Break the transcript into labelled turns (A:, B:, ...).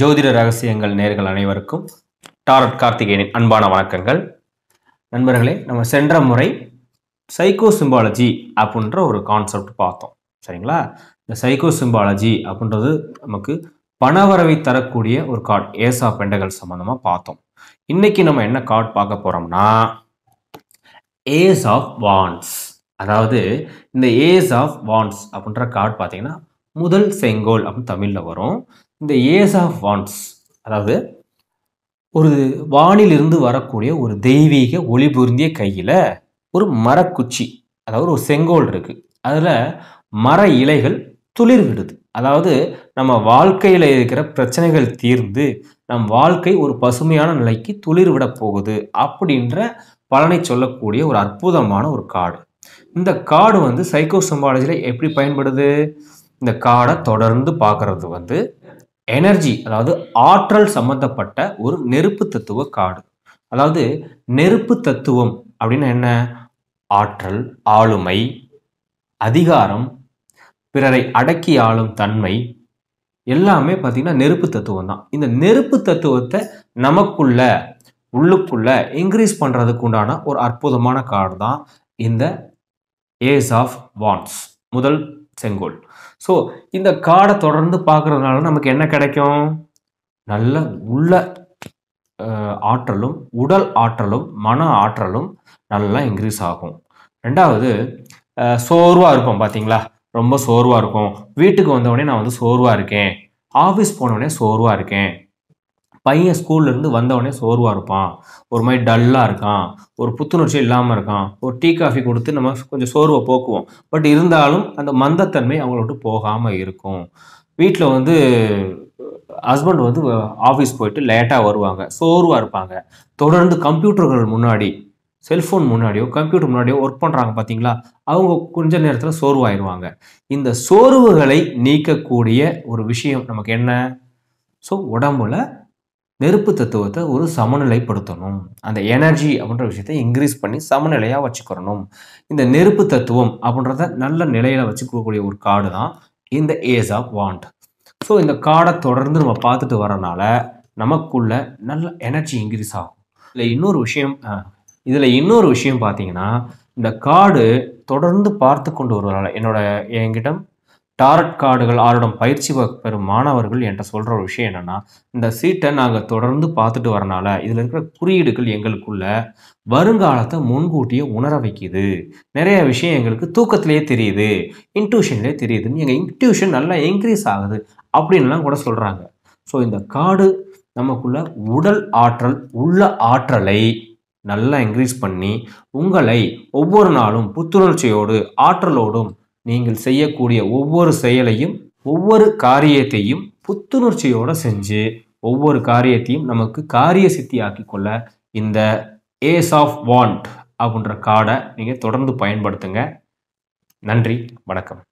A: ஜோதிட ரகசியங்கள் நேர்கள் அனைவருக்கும் டாரட் கார்த்திகேயனின் அன்பான வணக்கங்கள் நண்பர்களே நம்ம சென்ற முறை சைக்கோ சிம்பாலஜி அப்படின்ற ஒரு கான்செப்ட் பார்த்தோம் சரிங்களா இந்த சைக்கோ சிம்பாலஜி அப்படின்றது நமக்கு பணவரவை தரக்கூடிய ஒரு கார்டு ஏஸ் பெண்டகள் பெண்டகல் சம்மந்தமாக பார்த்தோம் இன்னைக்கு நம்ம என்ன கார்டு பார்க்க போகிறோம்னா ஏஸ் ஆஃப் வான்ஸ் அதாவது இந்த ஏஸ் ஆஃப் வான்ஸ் அப்படின்ற கார்டு பார்த்தீங்கன்னா முதல் செங்கோல் அப்படின்னு தமிழில் வரும் இந்த ஏஸ் ஆஃப் வான்ஸ் அதாவது ஒரு வானிலிருந்து வரக்கூடிய ஒரு தெய்வீக ஒளிபுரிந்திய கையில் ஒரு மரக்குச்சி அதாவது ஒரு செங்கோல் இருக்குது அதில் மர இலைகள் துளிர் விடுது அதாவது நம்ம வாழ்க்கையில் இருக்கிற பிரச்சனைகள் தீர்ந்து நம் வாழ்க்கை ஒரு பசுமையான நிலைக்கு துளிர் விட போகுது அப்படின்ற பலனை சொல்லக்கூடிய ஒரு அற்புதமான ஒரு காடு இந்த காடு வந்து சைக்கோ சம்பாலஜியில் எப்படி பயன்படுது இந்த காடை தொடர்ந்து பார்க்கறது வந்து எனர்ஜி அதாவது ஆற்றல் சம்பந்தப்பட்ட ஒரு நெருப்பு தத்துவ காடு அதாவது நெருப்பு தத்துவம் அப்படின்னு என்ன ஆற்றல் ஆளுமை அதிகாரம் பிறரை அடக்கி ஆளும் தன்மை எல்லாமே பார்த்தீங்கன்னா நெருப்பு தத்துவம் தான் இந்த நெருப்பு தத்துவத்தை நமக்குள்ள உள்ளுக்குள்ள இன்க்ரீஸ் பண்ணுறதுக்கு உண்டான ஒரு அற்புதமான காடு தான் இந்த ஏஸ் ஆஃப் வான்ஸ் முதல் செங்கோல் ஸோ இந்த காடை தொடர்ந்து பார்க்குறதுனால நமக்கு என்ன கிடைக்கும் நல்ல உள்ள ஆற்றலும் உடல் ஆற்றலும் மன ஆற்றலும் நல்லா இன்க்ரீஸ் ஆகும் ரெண்டாவது சோர்வாக இருப்போம் பார்த்தீங்களா ரொம்ப சோர்வாக இருக்கும் வீட்டுக்கு வந்தவொடனே நான் வந்து சோர்வாக இருக்கேன் ஆஃபீஸ் போனவொடனே சோர்வாக இருக்கேன் பையன் ஸ்கூல்லேருந்து வந்தவொடனே சோர்வாக இருப்பான் ஒரு மாதிரி டல்லாக இருக்கான் ஒரு புத்துணர்ச்சி இல்லாமல் இருக்கான் ஒரு டீ காஃபி கொடுத்து நம்ம கொஞ்சம் சோர்வை போக்குவோம் பட் இருந்தாலும் அந்த மந்தத்தன்மை அவங்கள விட்டு போகாமல் இருக்கும் வீட்டில் வந்து ஹஸ்பண்ட் வந்து ஆஃபீஸ் போயிட்டு லேட்டாக வருவாங்க சோர்வாக இருப்பாங்க தொடர்ந்து கம்ப்யூட்டர்கள் முன்னாடி செல்ஃபோன் முன்னாடியோ கம்ப்யூட்டர் முன்னாடியோ ஒர்க் பண்ணுறாங்க பார்த்தீங்களா அவங்க கொஞ்ச நேரத்தில் சோர்வாயிருவாங்க இந்த சோர்வுகளை நீக்கக்கூடிய ஒரு விஷயம் நமக்கு என்ன ஸோ உடம்புல நெருப்பு தத்துவத்தை ஒரு சமநிலைப்படுத்தணும் அந்த எனர்ஜி அப்படின்ற விஷயத்த இன்க்ரீஸ் பண்ணி சமநிலையாக வச்சுக்கிறணும் இந்த நெருப்பு தத்துவம் அப்படின்றத நல்ல நிலையில் வச்சுக்கக்கூடிய ஒரு கார்டு தான் இந்த ஏஸ் ஆஃப் வாண்ட் ஸோ இந்த கார்டை தொடர்ந்து நம்ம பார்த்துட்டு வரனால நமக்குள்ள நல்ல எனர்ஜி இன்க்ரீஸ் ஆகும் இதில் இன்னொரு விஷயம் இதில் இன்னொரு விஷயம் பார்த்தீங்கன்னா இந்த கார்டு தொடர்ந்து பார்த்து கொண்டு வருவதால் என்னோட என்கிட்ட டாரட் கார்டுகள் ஆளுடன் பயிற்சி பெறும் மாணவர்கள் என்ற சொல்கிற ஒரு விஷயம் என்னென்னா இந்த சீட்டை நாங்கள் தொடர்ந்து பார்த்துட்டு வரனால இதில் இருக்கிற குறியீடுகள் எங்களுக்குள்ள வருங்காலத்தை முன்கூட்டியே உணர வைக்கிது நிறைய விஷயம் எங்களுக்கு தூக்கத்திலே தெரியுது இன்ட்யூஷன்லேயே தெரியுதுன்னு எங்கள் இன்ட்யூஷன் நல்லா இன்க்ரீஸ் ஆகுது அப்படின்லாம் கூட சொல்கிறாங்க ஸோ இந்த காடு நமக்குள்ள உடல் ஆற்றல் உள்ள ஆற்றலை நல்லா இன்க்ரீஸ் பண்ணி உங்களை ஒவ்வொரு நாளும் புத்துணர்ச்சியோடு ஆற்றலோடும் நீங்கள் செய்யக்கூடிய ஒவ்வொரு செயலையும் ஒவ்வொரு காரியத்தையும் புத்துணர்ச்சியோடு செஞ்சு ஒவ்வொரு காரியத்தையும் நமக்கு காரிய சித்தியாக்கி கொள்ள இந்த ஏஸ் ஆஃப் வாண்ட் அப்படின்ற கார்டை நீங்கள் தொடர்ந்து பயன்படுத்துங்க நன்றி வணக்கம்